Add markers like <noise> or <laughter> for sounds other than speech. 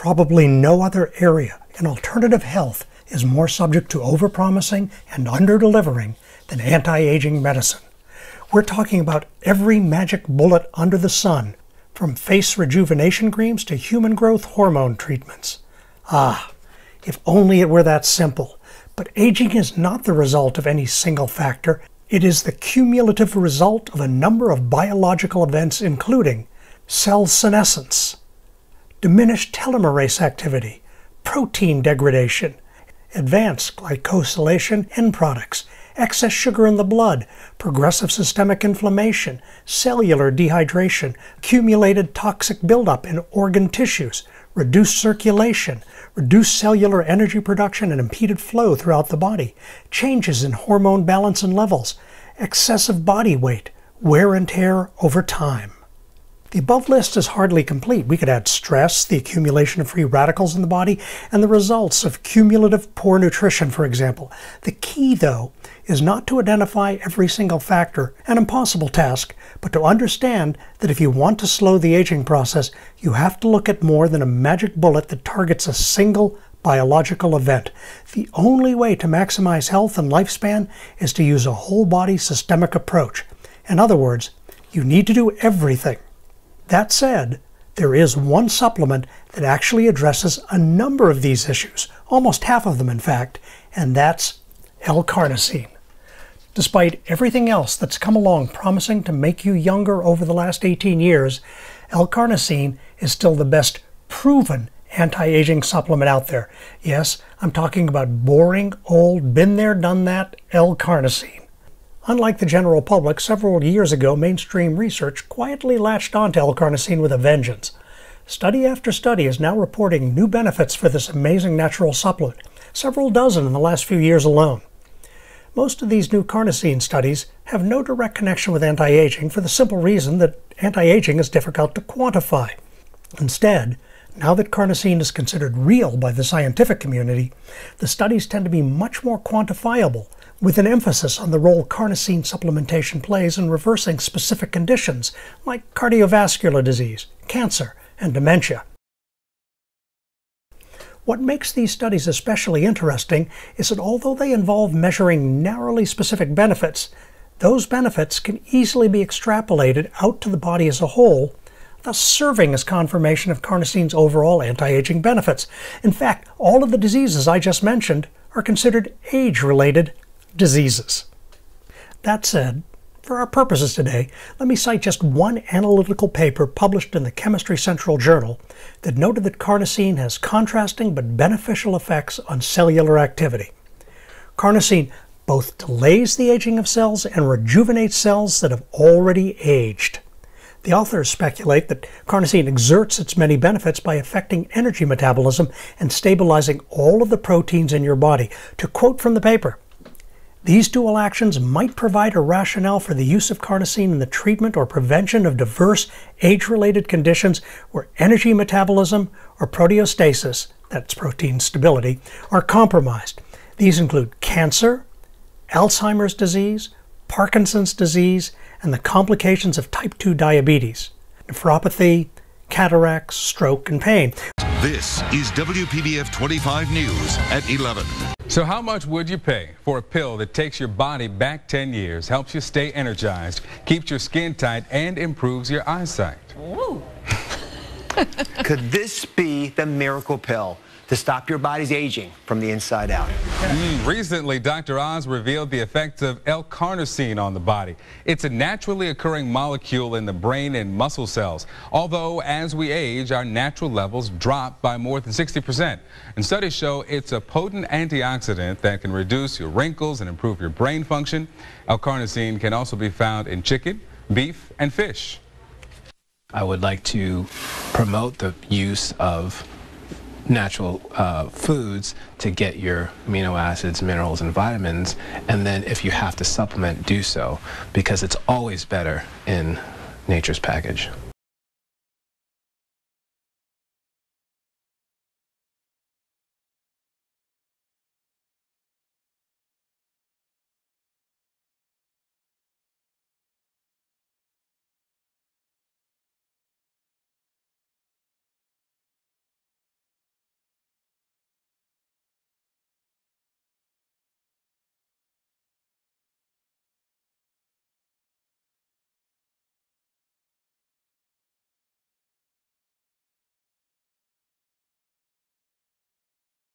Probably no other area in alternative health is more subject to overpromising and underdelivering than anti-aging medicine. We're talking about every magic bullet under the sun, from face rejuvenation creams to human growth hormone treatments. Ah, if only it were that simple. But aging is not the result of any single factor. It is the cumulative result of a number of biological events including cell senescence, diminished telomerase activity, protein degradation, advanced glycosylation end products, excess sugar in the blood, progressive systemic inflammation, cellular dehydration, accumulated toxic buildup in organ tissues, reduced circulation, reduced cellular energy production and impeded flow throughout the body, changes in hormone balance and levels, excessive body weight, wear and tear over time. The above list is hardly complete. We could add stress, the accumulation of free radicals in the body, and the results of cumulative poor nutrition, for example. The key, though, is not to identify every single factor, an impossible task, but to understand that if you want to slow the aging process, you have to look at more than a magic bullet that targets a single biological event. The only way to maximize health and lifespan is to use a whole body systemic approach. In other words, you need to do everything that said, there is one supplement that actually addresses a number of these issues, almost half of them in fact, and that's L-carnosine. Despite everything else that's come along promising to make you younger over the last 18 years, L-carnosine is still the best proven anti-aging supplement out there. Yes, I'm talking about boring, old, been there, done that L-carnosine. Unlike the general public, several years ago, mainstream research quietly latched onto L-carnosine with a vengeance. Study after study is now reporting new benefits for this amazing natural supplement, several dozen in the last few years alone. Most of these new carnosine studies have no direct connection with anti-aging for the simple reason that anti-aging is difficult to quantify. Instead, now that carnosine is considered real by the scientific community, the studies tend to be much more quantifiable with an emphasis on the role carnosine supplementation plays in reversing specific conditions like cardiovascular disease, cancer, and dementia. What makes these studies especially interesting is that although they involve measuring narrowly specific benefits, those benefits can easily be extrapolated out to the body as a whole, thus serving as confirmation of carnosine's overall anti-aging benefits. In fact, all of the diseases I just mentioned are considered age-related diseases. That said, for our purposes today, let me cite just one analytical paper published in the Chemistry Central Journal that noted that carnosine has contrasting but beneficial effects on cellular activity. Carnosine both delays the aging of cells and rejuvenates cells that have already aged. The authors speculate that carnosine exerts its many benefits by affecting energy metabolism and stabilizing all of the proteins in your body. To quote from the paper, these dual actions might provide a rationale for the use of carnosine in the treatment or prevention of diverse age-related conditions where energy metabolism or proteostasis, that's protein stability, are compromised. These include cancer, Alzheimer's disease, Parkinson's disease, and the complications of type 2 diabetes, nephropathy, cataracts, stroke, and pain. This is WPBF 25 News at 11. So how much would you pay for a pill that takes your body back 10 years, helps you stay energized, keeps your skin tight, and improves your eyesight? Ooh. <laughs> Could this be the miracle pill? to stop your body's aging from the inside out. Mm, recently, Dr. Oz revealed the effects of L-carnosine on the body. It's a naturally occurring molecule in the brain and muscle cells, although as we age, our natural levels drop by more than 60%. And studies show it's a potent antioxidant that can reduce your wrinkles and improve your brain function. L-carnosine can also be found in chicken, beef, and fish. I would like to promote the use of natural uh, foods to get your amino acids, minerals, and vitamins. And then if you have to supplement, do so because it's always better in nature's package.